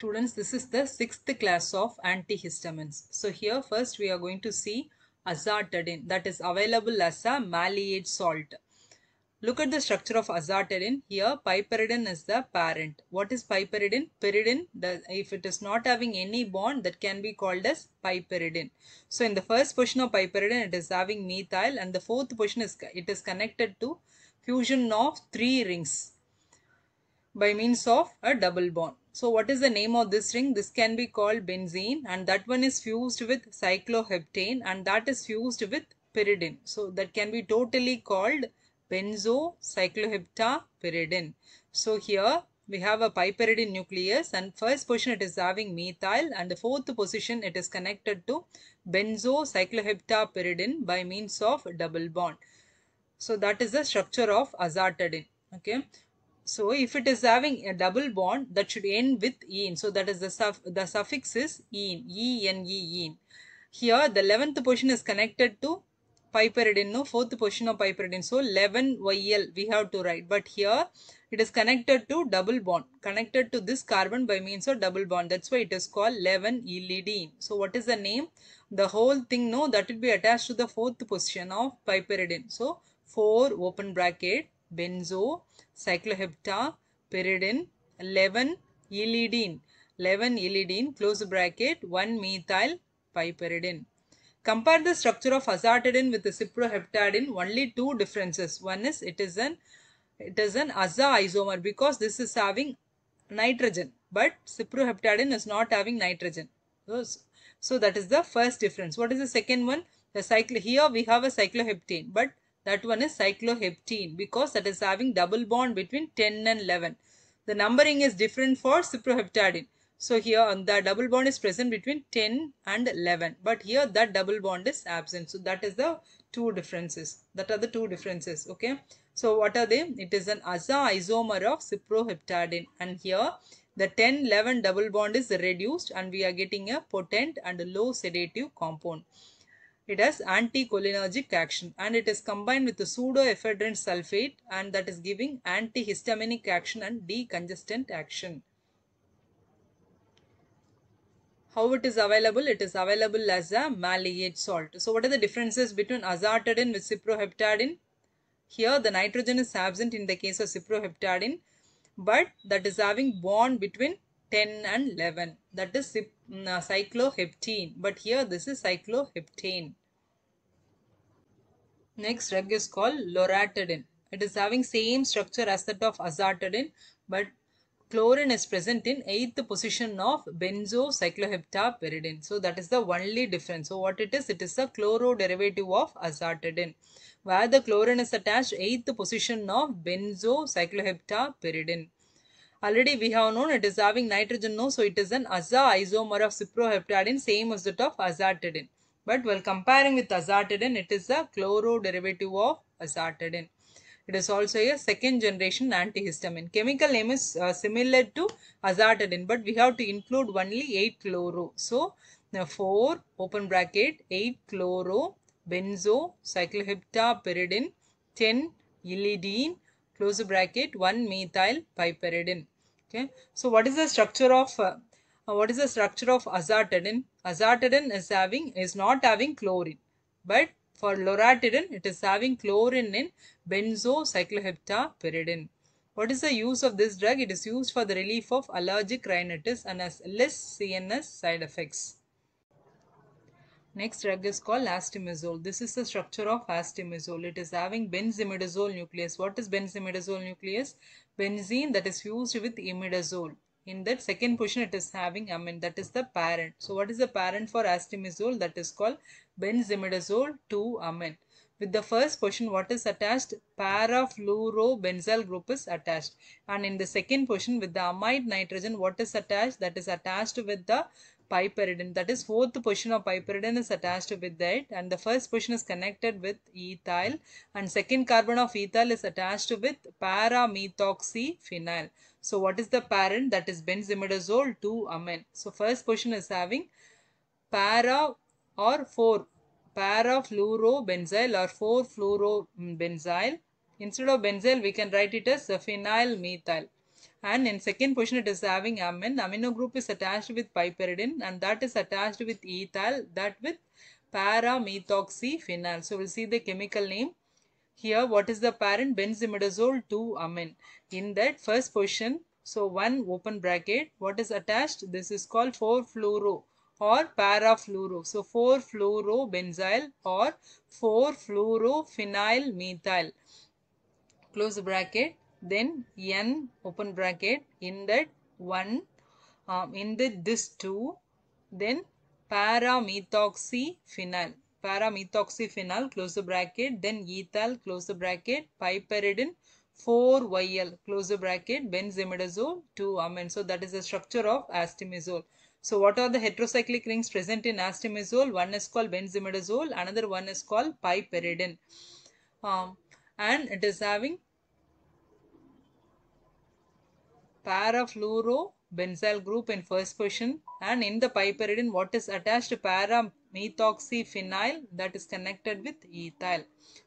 Students, this is the sixth class of antihistamines. So here first we are going to see azatidine that is available as a maleate salt. Look at the structure of azatidine. Here piperidine is the parent. What is piperidine? Pyridine, the, if it is not having any bond that can be called as piperidine. So in the first portion of piperidine it is having methyl and the fourth portion is it is connected to fusion of three rings by means of a double bond. So what is the name of this ring? This can be called benzene and that one is fused with cycloheptane and that is fused with pyridine. So that can be totally called benzocycloheptapyridine. So here we have a pipyridine nucleus and first position it is having methyl and the fourth position it is connected to benzocycloheptapyridine by means of double bond. So that is the structure of azartidine. Okay. So if it is having a double bond that should end with in. So that is the, suff the suffix is en, en, en. Here the 11th position is connected to piperidine, pyridine, no fourth position of piperidine. pyridine. So 11 YL we have to write. But here it is connected to double bond, connected to this carbon by means of double bond. That's why it is called 11 elidine. So what is the name? The whole thing, no, that will be attached to the fourth position of piperidine. pyridine. So 4 open bracket benzo, cyclohepta, pyridine, 11 elidine, 11 elidine, close bracket, 1 methyl piperidine. Compare the structure of azartidine with the ciproheptadine, only two differences. One is it is an it is an aza isomer because this is having nitrogen but ciproheptadine is not having nitrogen. So, so that is the first difference. What is the second one? The cycle here we have a cycloheptane but that one is cycloheptene because that is having double bond between 10 and 11. The numbering is different for cyproheptadine. So here um, the double bond is present between 10 and 11. But here that double bond is absent. So that is the two differences. That are the two differences. Okay. So what are they? It is an azo isomer of cyproheptadine. And here the 10-11 double bond is reduced and we are getting a potent and low sedative compound. It has anticholinergic action and it is combined with the pseudoephedrine sulfate and that is giving antihistaminic action and decongestant action. How it is available? It is available as a maleate salt. So what are the differences between azartidine with ciproheptadine? Here the nitrogen is absent in the case of ciproheptadine but that is having bond between 10 and 11 that is uh, cycloheptene but here this is cycloheptane next drug is called loratadine it is having same structure as that of azatadine, but chlorine is present in 8th position of benzocycloheptapyridine. So that is the only difference. So what it is? It is a chloro derivative of azatadine, Where the chlorine is attached 8th position of benzocycloheptapyridine. Already we have known it is having nitrogen no, so it is an aza isomer of ciproheptadine, same as that of azartidine. But while comparing with azartidine, it is a chloro derivative of azartidine. It is also a second generation antihistamine. Chemical name is uh, similar to azartidine, but we have to include only 8 chloro. So, now 4 open bracket 8 chloro benzo cycloheptapyridine 10 illidine close the bracket 1 methyl piperidine okay so what is the structure of uh, uh what is the structure of azartidine azartidine is having is not having chlorine but for loratidine it is having chlorine in benzocycloheptapiridine what is the use of this drug it is used for the relief of allergic rhinitis and has less cns side effects Next drug is called astimazole. This is the structure of astimazole. It is having benzimidazole nucleus. What is benzimidazole nucleus? Benzene that is fused with imidazole. In that second portion, it is having amine that is the parent. So what is the parent for astimazole? That is called benzimidazole 2 amine. With the first portion, what is attached? Parafluorobenzyl group is attached. And in the second portion, with the amide nitrogen what is attached? That is attached with the piperidine that is fourth portion of piperidine is attached with that, and the first portion is connected with ethyl and second carbon of ethyl is attached with paramethoxyphenyl. So what is the parent that is benzimidazole 2 amine. So first portion is having para or 4 parafluorobenzyl or 4 fluorobenzyl. Instead of benzyl we can write it as phenyl methyl. And in second position, it is having amine. Amino group is attached with piperidine and that is attached with ethyl, that with paramethoxyphenyl. So, we'll see the chemical name. Here, what is the parent? Benzimidazole 2 amine. In that first position, so one open bracket, what is attached? This is called 4-fluoro or parafluoro. So 4 fluoro benzyl or 4 fluoro phenyl methyl. Close bracket then n open bracket in that 1 um, in the this 2 then paramethoxyphenyl paramethoxyphenyl close the bracket then ethyl close the bracket piperidine 4yl close the bracket benzimidazole 2 amine so that is the structure of astimizole so what are the heterocyclic rings present in astimizole one is called benzimidazole another one is called piperidine um, and it is having parafluorobenzyl group in first position and in the piperidine what is attached paramethoxyphenyl that is connected with ethyl.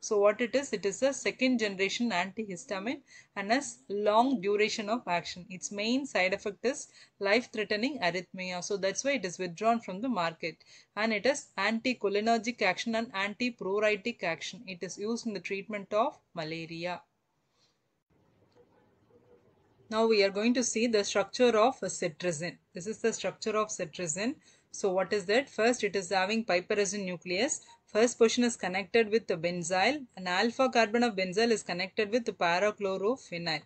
So what it is? It is a second generation antihistamine and has long duration of action. Its main side effect is life threatening arrhythmia. So that's why it is withdrawn from the market and it has anticholinergic action and antipruritic action. It is used in the treatment of malaria. Now we are going to see the structure of cetirizine. This is the structure of cetirizine. So what is that? First it is having piperazine nucleus. First portion is connected with the benzyl. An alpha carbon of benzyl is connected with the parachorophenyl.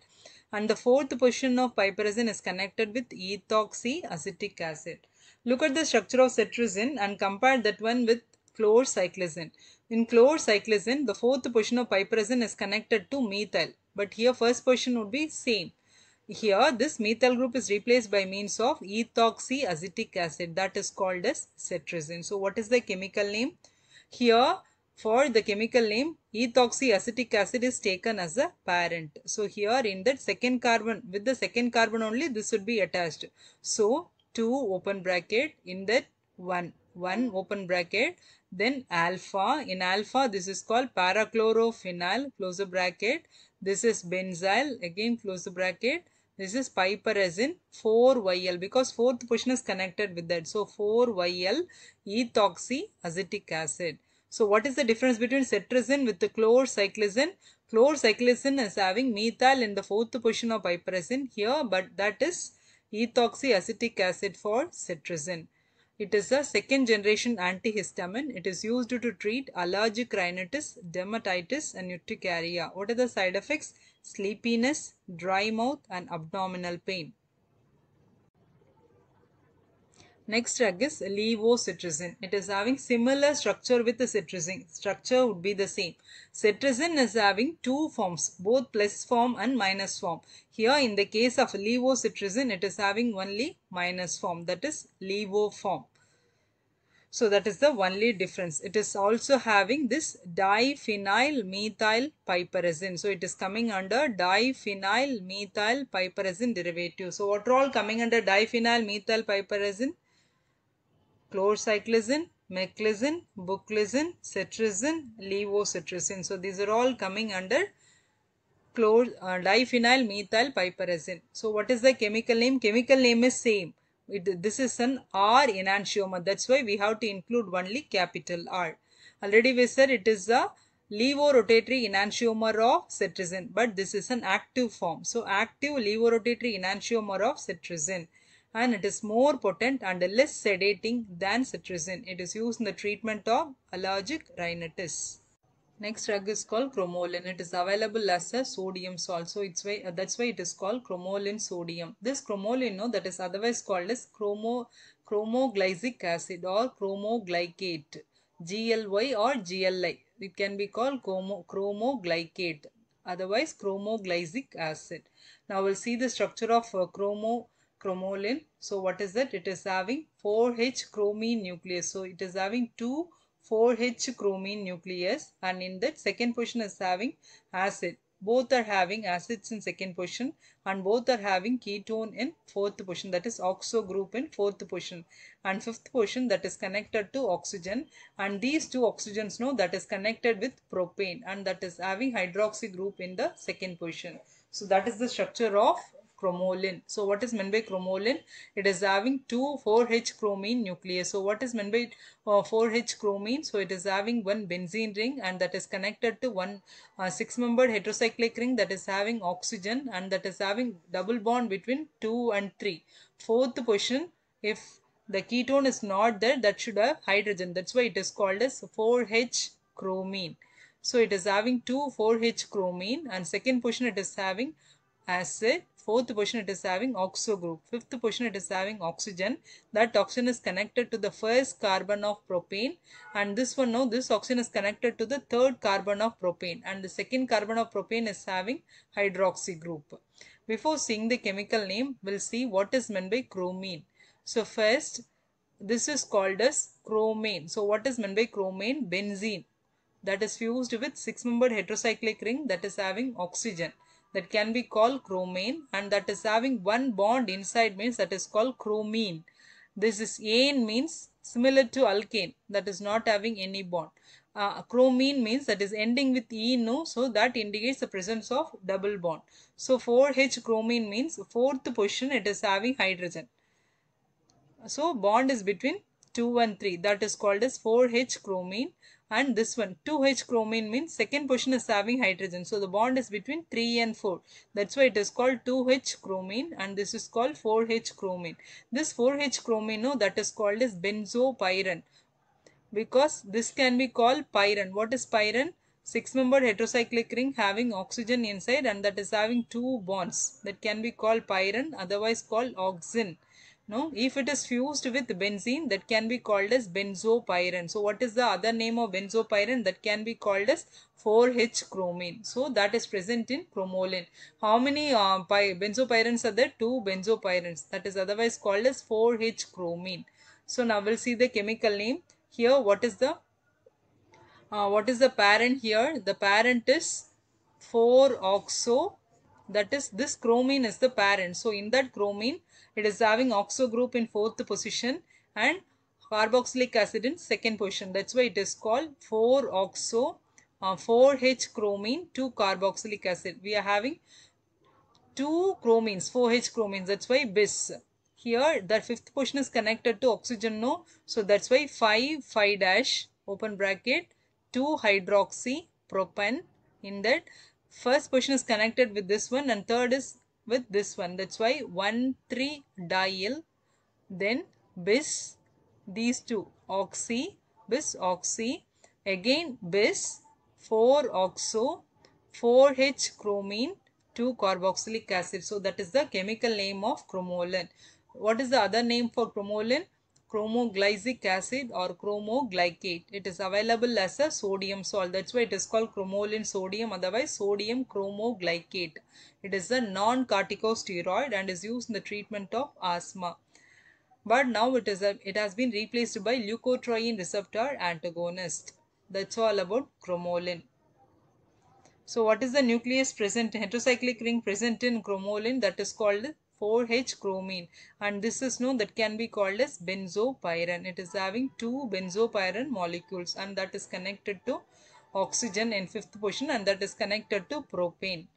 And the fourth portion of piperazine is connected with ethoxy acetic acid. Look at the structure of cetirizine and compare that one with chlorcyclizine. In chlorcyclizine, the fourth portion of piperazine is connected to methyl. But here first portion would be same here this methyl group is replaced by means of ethoxyacetic acid that is called as cetrazine. So what is the chemical name? Here for the chemical name ethoxyacetic acid is taken as a parent. So here in that second carbon with the second carbon only this would be attached. So 2 open bracket in that 1 1 open bracket then alpha in alpha this is called parachlorophenyl close the bracket this is benzyl again close the bracket this is Piperazine as in 4YL because fourth position is connected with that. So 4YL ethoxyacetic acid. So what is the difference between cetirizine with the Chlorcyclizine? Chlorcyclizine is having methyl in the fourth position of piperazine here but that is ethoxyacetic acid for cetirizine. It is a second generation antihistamine. It is used to treat allergic rhinitis, dermatitis and urticaria. What are the side effects? sleepiness, dry mouth and abdominal pain. Next drug is levocitrizine. It is having similar structure with the citrizine. Structure would be the same. Citrizine is having two forms, both plus form and minus form. Here in the case of levocitrizine, it is having only minus form, that is levo form. So that is the only difference. It is also having this diphenyl methyl piperazine. So it is coming under diphenyl methyl piperazine derivative. So what are all coming under diphenyl methyl piperazine? Chlorcyclizine, meclizine, buclizine, cetrizine, levocetrizine. So these are all coming under chlor, uh, diphenyl methyl piperazine. So what is the chemical name? Chemical name is same. It, this is an R enantiomer. That's why we have to include only capital R. Already we said it is a levorotatory enantiomer of cetirizine. But this is an active form. So active levorotatory enantiomer of cetirizine and it is more potent and less sedating than cetirizine. It is used in the treatment of allergic rhinitis. Next drug is called chromolin It is available as a sodium salt. So it's why that's why it is called chromolin sodium. This chromolin no, that is otherwise called as chromo, chromoglycic acid or chromoglycate. GLY or GLI. It can be called chromo, chromoglycate. Otherwise chromoglycic acid. Now we'll see the structure of uh, chromo chromolin. So what is that? It is having 4H chromine nucleus. So it is having two 4H chromine nucleus and in that second position is having acid. Both are having acids in second position and both are having ketone in fourth position that is oxo group in fourth position and fifth position that is connected to oxygen and these two oxygens know that is connected with propane and that is having hydroxy group in the second position. So that is the structure of chromolin. So what is meant by chromolin? It is having two h chromine nucleus. So what is meant by uh, 4H chromine? So it is having one benzene ring and that is connected to one uh, six-membered heterocyclic ring that is having oxygen and that is having double bond between 2 and 3. Fourth position, if the ketone is not there, that should have hydrogen. That's why it is called as 4H chromine. So it is having 2 4H chromine and second position it is having acid. Fourth position it is having oxo group. Fifth position it is having oxygen. That oxygen is connected to the first carbon of propane. And this one now this oxygen is connected to the third carbon of propane. And the second carbon of propane is having hydroxy group. Before seeing the chemical name, we'll see what is meant by chromine. So first, this is called as chromane. So what is meant by chromane? Benzene that is fused with six-membered heterocyclic ring that is having oxygen that can be called chromane and that is having one bond inside means that is called chromine. This is ane means similar to alkane that is not having any bond. Uh, chromine means that is ending with E no so that indicates the presence of double bond. So 4H chromine means fourth position it is having hydrogen. So bond is between 2 and 3 that is called as 4H chromine and this one 2H chromine means second position is having hydrogen. So the bond is between 3 and 4. That's why it is called 2H chromine and this is called 4H chromine. This 4H chromine no, that is called as benzopyran because this can be called pyran. What is pyran? six membered heterocyclic ring having oxygen inside and that is having two bonds that can be called pyran otherwise called oxin no if it is fused with benzene that can be called as benzopyran so what is the other name of benzopyran that can be called as 4H chromine. So that is present in chromolin. How many uh, benzopyrans are there? Two benzopyrans. That is otherwise called as 4H chromine. So now we'll see the chemical name. Here what is the uh, what is the parent here? The parent is 4-oxo that is this chromine is the parent. So in that chromine it is having oxo group in fourth position and carboxylic acid in second position. That's why it is called 4-oxo uh, 4H chromine 2 carboxylic acid. We are having two chromines 4H chromines that's why bis. Here that fifth position is connected to oxygen no. So that's why 5 5 dash open bracket 2 hydroxy propan in that first position is connected with this one and third is with this one. That's why 1, 3 dial, then bis, these two oxy, bis oxy, again bis, 4 oxo, 4H chromine, 2 carboxylic acid. So that is the chemical name of chromolin. What is the other name for chromolin? chromoglycic acid or chromoglycate. It is available as a sodium salt. That's why it is called chromolin sodium, otherwise sodium chromoglycate. It is a non-corticosteroid and is used in the treatment of asthma. But now it is a, it has been replaced by leukotriene receptor antagonist. That's all about chromolin. So what is the nucleus present, heterocyclic ring present in chromolin that is called 4H chromine and this is known that can be called as benzopyran. It is having two benzopyran molecules and that is connected to oxygen in fifth position and that is connected to propane.